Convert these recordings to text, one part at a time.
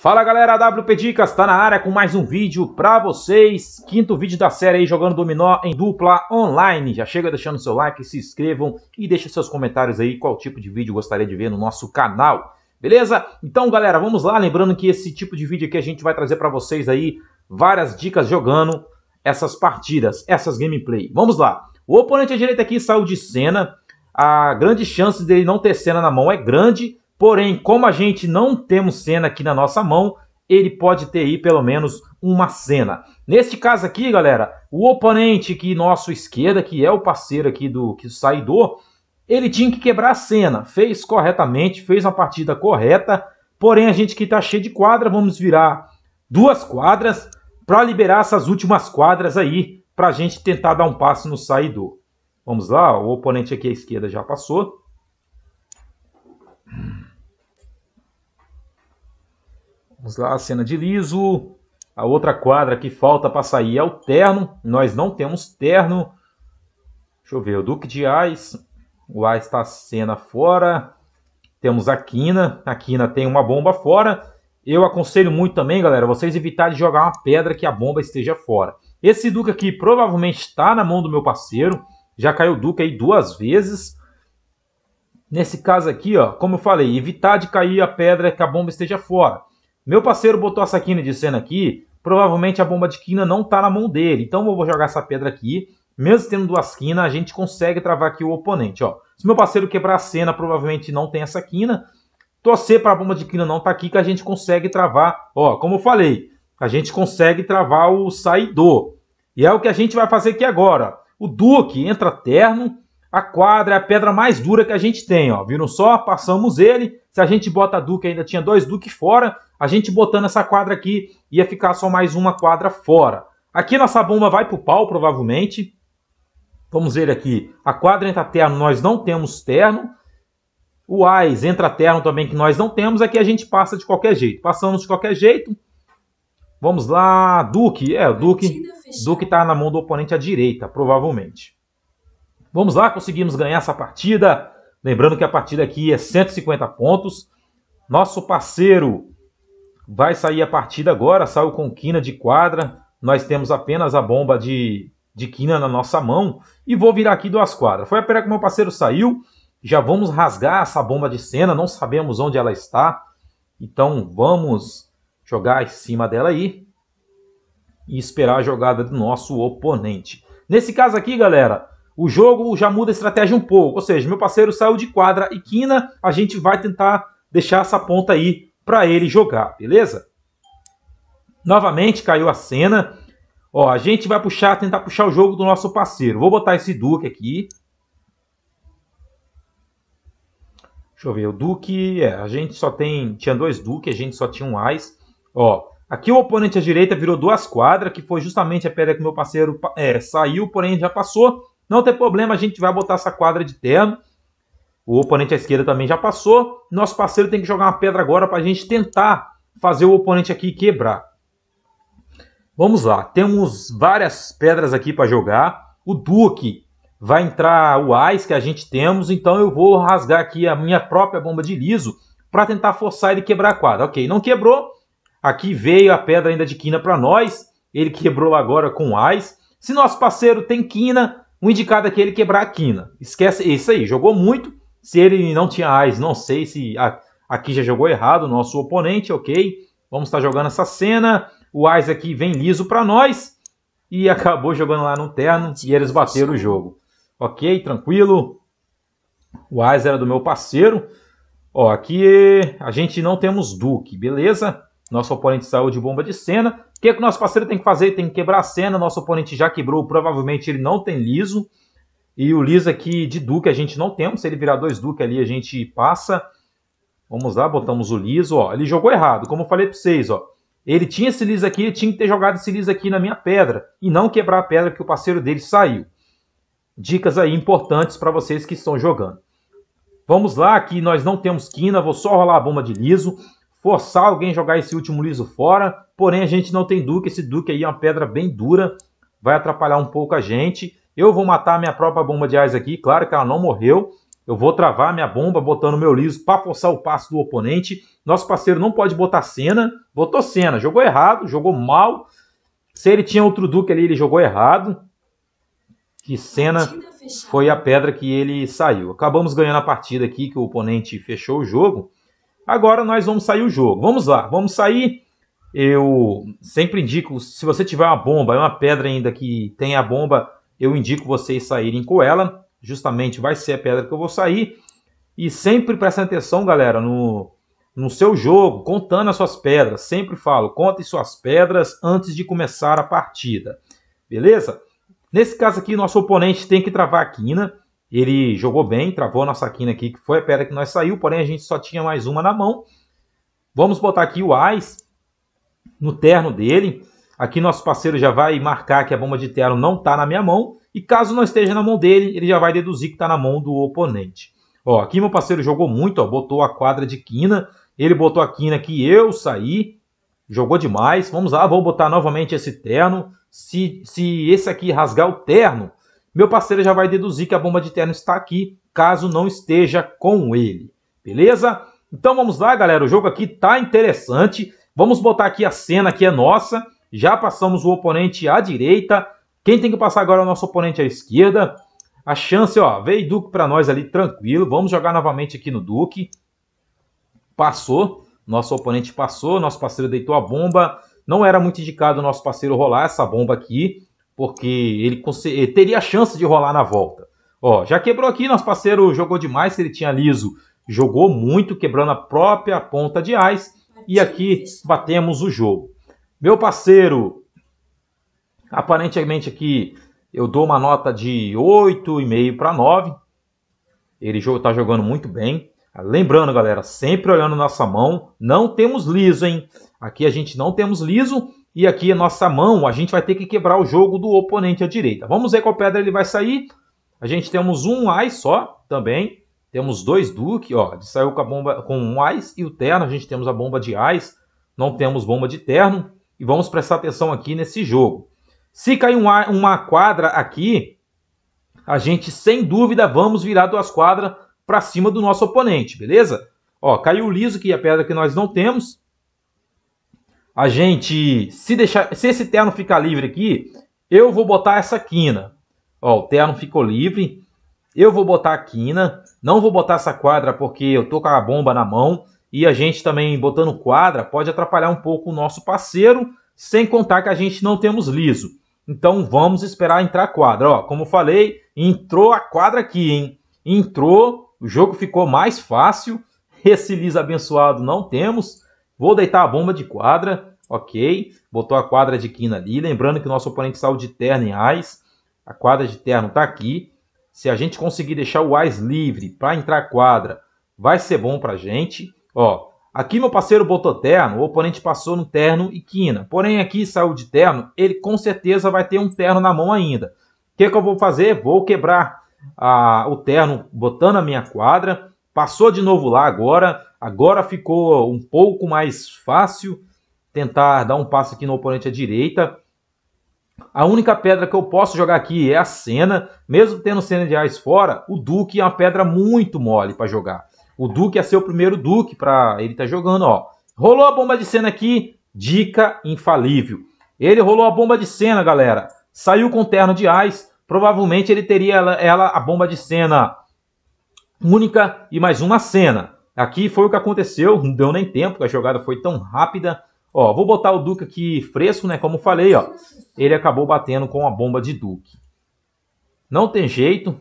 Fala galera, WP Dicas tá na área com mais um vídeo pra vocês. Quinto vídeo da série aí jogando dominó em dupla online. Já chega deixando seu like, se inscrevam e deixem seus comentários aí qual tipo de vídeo gostaria de ver no nosso canal. Beleza? Então galera, vamos lá, lembrando que esse tipo de vídeo aqui a gente vai trazer pra vocês aí várias dicas jogando essas partidas, essas gameplay. Vamos lá. O oponente à direita aqui saiu de cena. A grande chance dele não ter cena na mão é grande, Porém, como a gente não temos cena aqui na nossa mão, ele pode ter aí pelo menos uma cena. Neste caso aqui, galera, o oponente que nosso esquerda, que é o parceiro aqui do que saidor, ele tinha que quebrar a cena. Fez corretamente, fez uma partida correta. Porém, a gente que está cheio de quadra, vamos virar duas quadras para liberar essas últimas quadras aí, para a gente tentar dar um passe no saidor. Vamos lá, o oponente aqui à esquerda já passou. Vamos lá, cena de liso. A outra quadra que falta para sair é o terno. Nós não temos terno. Deixa eu ver, o Duque de Ais. O Ais está cena fora. Temos a Quina. A Quina tem uma bomba fora. Eu aconselho muito também, galera, vocês evitarem de jogar uma pedra que a bomba esteja fora. Esse Duque aqui provavelmente está na mão do meu parceiro. Já caiu o Duque aí duas vezes. Nesse caso aqui, ó, como eu falei, evitar de cair a pedra que a bomba esteja fora. Meu parceiro botou essa quina de cena aqui, provavelmente a bomba de quina não tá na mão dele. Então eu vou jogar essa pedra aqui. Mesmo tendo duas quinas, a gente consegue travar aqui o oponente, ó. Se meu parceiro quebrar a cena, provavelmente não tem essa quina. Torcer para a bomba de quina não tá aqui, que a gente consegue travar, ó, como eu falei, a gente consegue travar o saidor. E é o que a gente vai fazer aqui agora. O Duque entra terno, a quadra é a pedra mais dura que a gente tem, ó. Viram só? Passamos ele. Se a gente bota Duque, ainda tinha dois Duque fora. A gente botando essa quadra aqui, ia ficar só mais uma quadra fora. Aqui nossa bomba vai pro pau, provavelmente. Vamos ver aqui. A quadra entra terno, nós não temos terno. O AIS entra terno também, que nós não temos. Aqui a gente passa de qualquer jeito. Passamos de qualquer jeito. Vamos lá, Duque. É, o Duque, Duque tá na mão do oponente à direita, provavelmente. Vamos lá, conseguimos ganhar essa partida. Lembrando que a partida aqui é 150 pontos. Nosso parceiro vai sair a partida agora, saiu com quina de quadra. Nós temos apenas a bomba de, de quina na nossa mão. E vou virar aqui duas quadras. Foi a pera que meu parceiro saiu. Já vamos rasgar essa bomba de cena, não sabemos onde ela está. Então vamos jogar em cima dela aí e esperar a jogada do nosso oponente. Nesse caso aqui, galera, o jogo já muda a estratégia um pouco, ou seja, meu parceiro saiu de quadra e quina, a gente vai tentar deixar essa ponta aí para ele jogar, beleza? Novamente caiu a cena. Ó, a gente vai puxar, tentar puxar o jogo do nosso parceiro. Vou botar esse Duque aqui. Deixa eu ver, o Duque, é, a gente só tem, tinha dois Duque, a gente só tinha um Ais. Ó, aqui o oponente à direita virou duas quadras, que foi justamente a pedra que meu parceiro é, saiu, porém já passou. Não tem problema, a gente vai botar essa quadra de terno. O oponente à esquerda também já passou. Nosso parceiro tem que jogar uma pedra agora para a gente tentar fazer o oponente aqui quebrar. Vamos lá, temos várias pedras aqui para jogar. O Duque vai entrar o Ais que a gente temos, então eu vou rasgar aqui a minha própria bomba de liso para tentar forçar ele quebrar a quadra. Ok, não quebrou. Aqui veio a pedra ainda de quina para nós. Ele quebrou agora com o Ais. Se nosso parceiro tem quina, o indicado aqui é ele quebrar a quina. Esquece isso aí. Jogou muito. Se ele não tinha AIS, não sei se a, aqui já jogou errado o nosso oponente, ok? Vamos estar tá jogando essa cena. O AIS aqui vem liso para nós. E acabou jogando lá no terno e eles bateram o jogo. Ok, tranquilo. O AIS era do meu parceiro. Ó, aqui a gente não temos Duque, beleza? nosso oponente saiu de bomba de cena. O que, é que o nosso parceiro tem que fazer? Tem que quebrar a cena. Nosso oponente já quebrou, provavelmente ele não tem liso. E o liso aqui de Duque a gente não temos. Se ele virar dois Duque ali, a gente passa. Vamos lá, botamos o liso. Ó, ele jogou errado, como eu falei para vocês. Ó. Ele tinha esse liso aqui, ele tinha que ter jogado esse liso aqui na minha pedra. E não quebrar a pedra que o parceiro dele saiu. Dicas aí importantes para vocês que estão jogando. Vamos lá, aqui nós não temos quina, vou só rolar a bomba de liso forçar alguém a jogar esse último liso fora. Porém, a gente não tem Duque. Esse Duque aí é uma pedra bem dura. Vai atrapalhar um pouco a gente. Eu vou matar minha própria bomba de ares aqui. Claro que ela não morreu. Eu vou travar minha bomba botando meu liso para forçar o passo do oponente. Nosso parceiro não pode botar cena. Botou cena. Jogou errado, jogou mal. Se ele tinha outro Duque ali, ele jogou errado. Que cena foi a pedra que ele saiu. Acabamos ganhando a partida aqui, que o oponente fechou o jogo. Agora nós vamos sair o jogo. Vamos lá, vamos sair. Eu sempre indico, se você tiver uma bomba, é uma pedra ainda que tem a bomba, eu indico vocês saírem com ela. Justamente vai ser a pedra que eu vou sair. E sempre presta atenção, galera, no, no seu jogo, contando as suas pedras. Sempre falo, contem suas pedras antes de começar a partida. Beleza? Nesse caso aqui, nosso oponente tem que travar a quina. Ele jogou bem, travou a nossa quina aqui, que foi a pedra que nós saiu, porém a gente só tinha mais uma na mão. Vamos botar aqui o AIS no terno dele. Aqui nosso parceiro já vai marcar que a bomba de terno não está na minha mão. E caso não esteja na mão dele, ele já vai deduzir que está na mão do oponente. Ó, aqui meu parceiro jogou muito, ó, botou a quadra de quina. Ele botou a quina que eu saí. Jogou demais. Vamos lá, vou botar novamente esse terno. Se, se esse aqui rasgar o terno, meu parceiro já vai deduzir que a bomba de terno está aqui, caso não esteja com ele. Beleza? Então vamos lá, galera. O jogo aqui tá interessante. Vamos botar aqui a cena que é nossa. Já passamos o oponente à direita. Quem tem que passar agora é o nosso oponente à esquerda. A chance, ó, veio Duque para nós ali tranquilo. Vamos jogar novamente aqui no Duque. Passou. Nosso oponente passou. Nosso parceiro deitou a bomba. Não era muito indicado o nosso parceiro rolar essa bomba aqui porque ele, ele eh, teria a chance de rolar na volta. Ó, já quebrou aqui, nosso parceiro jogou demais, se ele tinha liso, jogou muito, quebrando a própria ponta de ás, e aqui batemos o jogo. Meu parceiro, aparentemente aqui eu dou uma nota de 8,5 para 9. Ele está jogando muito bem. Lembrando, galera, sempre olhando nossa mão, não temos liso, hein? Aqui a gente não temos liso, e aqui a nossa mão, a gente vai ter que quebrar o jogo do oponente à direita. Vamos ver qual pedra ele vai sair. A gente temos um ás só também. Temos dois duque, ó, ele saiu com a bomba com um ás e o terno, a gente temos a bomba de ás, não temos bomba de terno e vamos prestar atenção aqui nesse jogo. Se cair uma, uma quadra aqui, a gente sem dúvida vamos virar duas quadras para cima do nosso oponente, beleza? Ó, caiu liso que é a pedra que nós não temos, a gente, se deixar, se esse terno ficar livre aqui, eu vou botar essa quina. Ó, o terno ficou livre. Eu vou botar a quina. Não vou botar essa quadra porque eu tô com a bomba na mão. E a gente também botando quadra pode atrapalhar um pouco o nosso parceiro. Sem contar que a gente não temos liso. Então vamos esperar entrar a quadra. Ó, como eu falei, entrou a quadra aqui, hein? Entrou, o jogo ficou mais fácil. Esse liso abençoado não temos. Vou deitar a bomba de quadra, ok. Botou a quadra de quina ali. Lembrando que o nosso oponente saiu de terno em ais. A quadra de terno está aqui. Se a gente conseguir deixar o ais livre para entrar a quadra, vai ser bom para a gente. Ó, aqui meu parceiro botou terno, o oponente passou no terno e quina. Porém, aqui saiu de terno, ele com certeza vai ter um terno na mão ainda. O que, que eu vou fazer? Vou quebrar a, o terno botando a minha quadra. Passou de novo lá agora. Agora ficou um pouco mais fácil tentar dar um passo aqui no oponente à direita. A única pedra que eu posso jogar aqui é a cena, Mesmo tendo cena de Ais fora, o Duque é uma pedra muito mole para jogar. O Duque é o primeiro Duque para ele tá jogando, ó. Rolou a bomba de cena aqui, dica infalível. Ele rolou a bomba de cena, galera. Saiu com terno de Ais. Provavelmente ele teria ela, ela a bomba de cena única e mais uma cena. Aqui foi o que aconteceu, não deu nem tempo, a jogada foi tão rápida. Ó, vou botar o Duke aqui fresco, né? Como falei, ó. Ele acabou batendo com a bomba de Duke. Não tem jeito.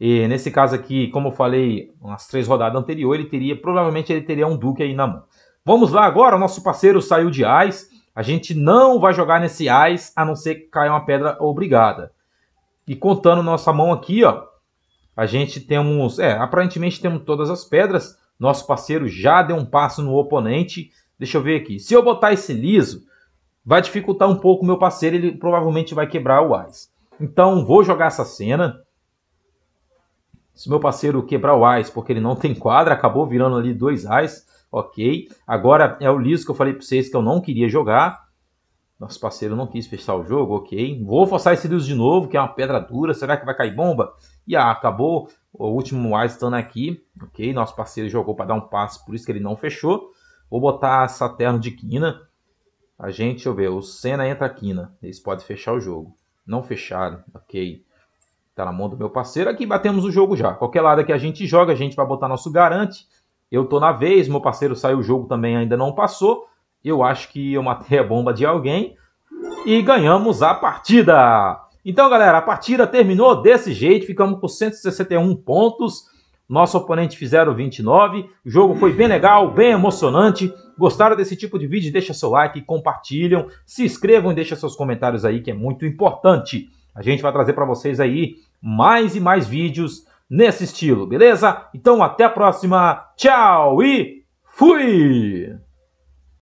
E nesse caso aqui, como eu falei nas três rodadas anteriores, ele teria, provavelmente ele teria um Duke aí na mão. Vamos lá agora, o nosso parceiro saiu de AIS. A gente não vai jogar nesse AIS, a não ser que caia uma pedra obrigada. E contando nossa mão aqui, ó, a gente temos, é, aparentemente temos todas as pedras. Nosso parceiro já deu um passo no oponente. Deixa eu ver aqui. Se eu botar esse liso, vai dificultar um pouco o meu parceiro. Ele provavelmente vai quebrar o Ice. Então, vou jogar essa cena. Se meu parceiro quebrar o Ice, porque ele não tem quadra, acabou virando ali dois Ice. Ok. Agora é o liso que eu falei para vocês que eu não queria jogar. Nosso parceiro não quis fechar o jogo, ok. Vou forçar esse liso de novo, que é uma pedra dura. Será que vai cair bomba? E ah, acabou o último ar está aqui, ok? Nosso parceiro jogou para dar um passe, por isso que ele não fechou. Vou botar Saturno de quina. A gente, deixa eu ver, o Senna entra aqui quina. Eles podem fechar o jogo. Não fecharam, ok? Tá na mão do meu parceiro. Aqui batemos o jogo já. Qualquer lado que a gente joga, a gente vai botar nosso garante. Eu tô na vez, meu parceiro saiu o jogo também, ainda não passou. Eu acho que eu matei a bomba de alguém. E ganhamos a partida! Então, galera, a partida terminou desse jeito, ficamos com 161 pontos. Nosso oponente fizeram 29. O jogo foi bem legal, bem emocionante. Gostaram desse tipo de vídeo? Deixa seu like, compartilham, se inscrevam e deixa seus comentários aí que é muito importante. A gente vai trazer para vocês aí mais e mais vídeos nesse estilo, beleza? Então até a próxima. Tchau e fui.